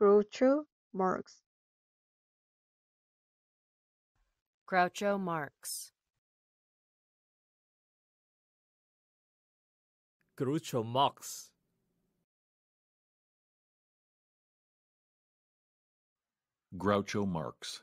Groucho Marx. Groucho Marx. Groucho Marx. Groucho Marx.